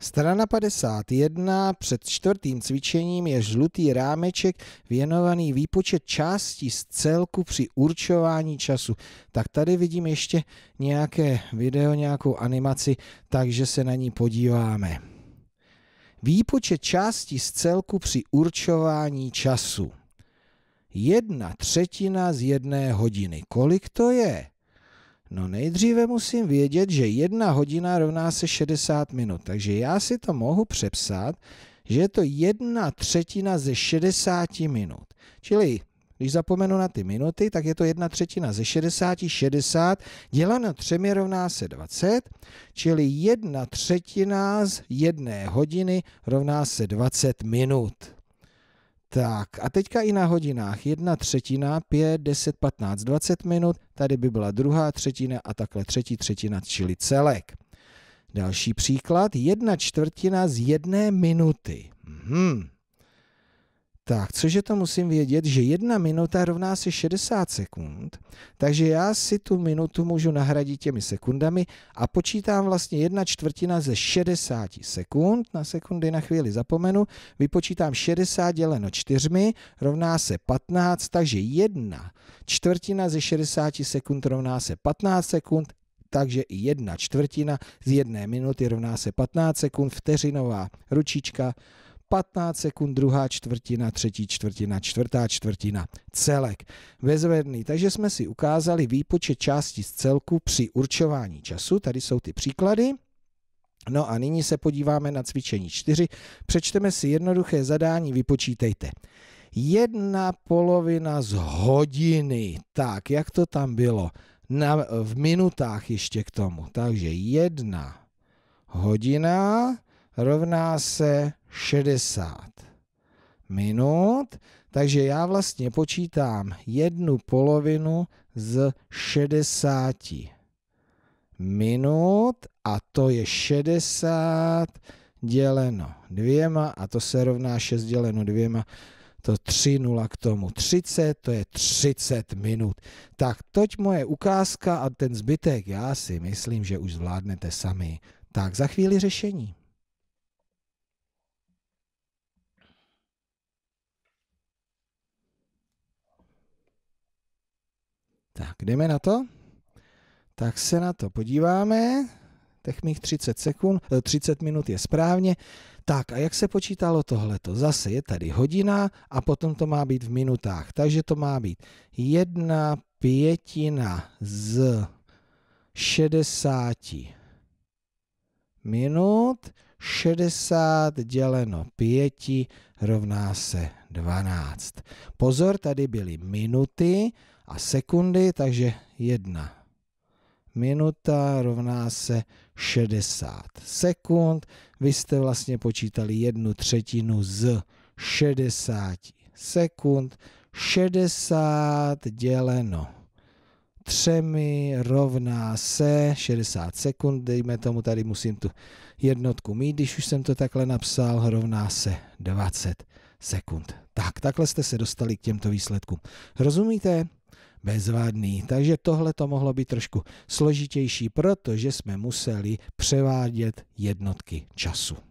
Strana 51 před čtvrtým cvičením je žlutý rámeček věnovaný výpočet částí z celku při určování času. Tak tady vidím ještě nějaké video, nějakou animaci, takže se na ní podíváme. Výpočet částí z celku při určování času. Jedna třetina z jedné hodiny. Kolik to je? No nejdříve musím vědět, že jedna hodina rovná se 60 minut, takže já si to mohu přepsat, že je to jedna třetina ze 60 minut. Čili když zapomenu na ty minuty, tak je to jedna třetina ze 60, 60 děleno třemi rovná se 20, čili jedna třetina z jedné hodiny rovná se 20 minut. Tak a teďka i na hodinách. Jedna třetina, pět deset patnáct dvacet minut. Tady by byla druhá třetina a takhle třetí třetina, čili celek. Další příklad. Jedna čtvrtina z jedné minuty. Hmm, tak, což je to musím vědět, že jedna minuta rovná se 60 sekund, takže já si tu minutu můžu nahradit těmi sekundami a počítám vlastně jedna čtvrtina ze 60 sekund, na sekundy na chvíli zapomenu, vypočítám 60 děleno čtyřmi, rovná se 15, takže jedna čtvrtina ze 60 sekund rovná se 15 sekund, takže i jedna čtvrtina z jedné minuty rovná se 15 sekund, vteřinová ručička, 15 sekund, druhá čtvrtina, třetí čtvrtina, čtvrtá čtvrtina, celek. Bezvedný. Takže jsme si ukázali výpočet části z celku při určování času. Tady jsou ty příklady. No a nyní se podíváme na cvičení 4. Přečteme si jednoduché zadání, vypočítejte. Jedna polovina z hodiny. Tak, jak to tam bylo? Na, v minutách ještě k tomu. Takže jedna hodina rovná se 60 minut, takže já vlastně počítám jednu polovinu z 60 minut a to je 60 děleno dvěma a to se rovná 6 děleno dvěma, to 3 nula k tomu 30, to je 30 minut. Tak toť moje ukázka a ten zbytek já si myslím, že už zvládnete sami. Tak za chvíli řešení. Tak, jdeme na to? Tak se na to podíváme. Těch mých 30 sekund, 30 eh, minut je správně. Tak a jak se počítalo tohleto? Zase je tady hodina a potom to má být v minutách. Takže to má být jedna pětina z 60 minut. 60 děleno 5 rovná se 12. Pozor, tady byly minuty a sekundy, takže jedna minuta rovná se 60 sekund. Vy jste vlastně počítali jednu třetinu z 60 sekund. 60 děleno třemi rovná se 60 sekund, dejme tomu, tady musím tu jednotku mít, když už jsem to takhle napsal, rovná se 20 sekund. Tak, takhle jste se dostali k těmto výsledkům. Rozumíte? bezvadný. Takže tohle to mohlo být trošku složitější, protože jsme museli převádět jednotky času.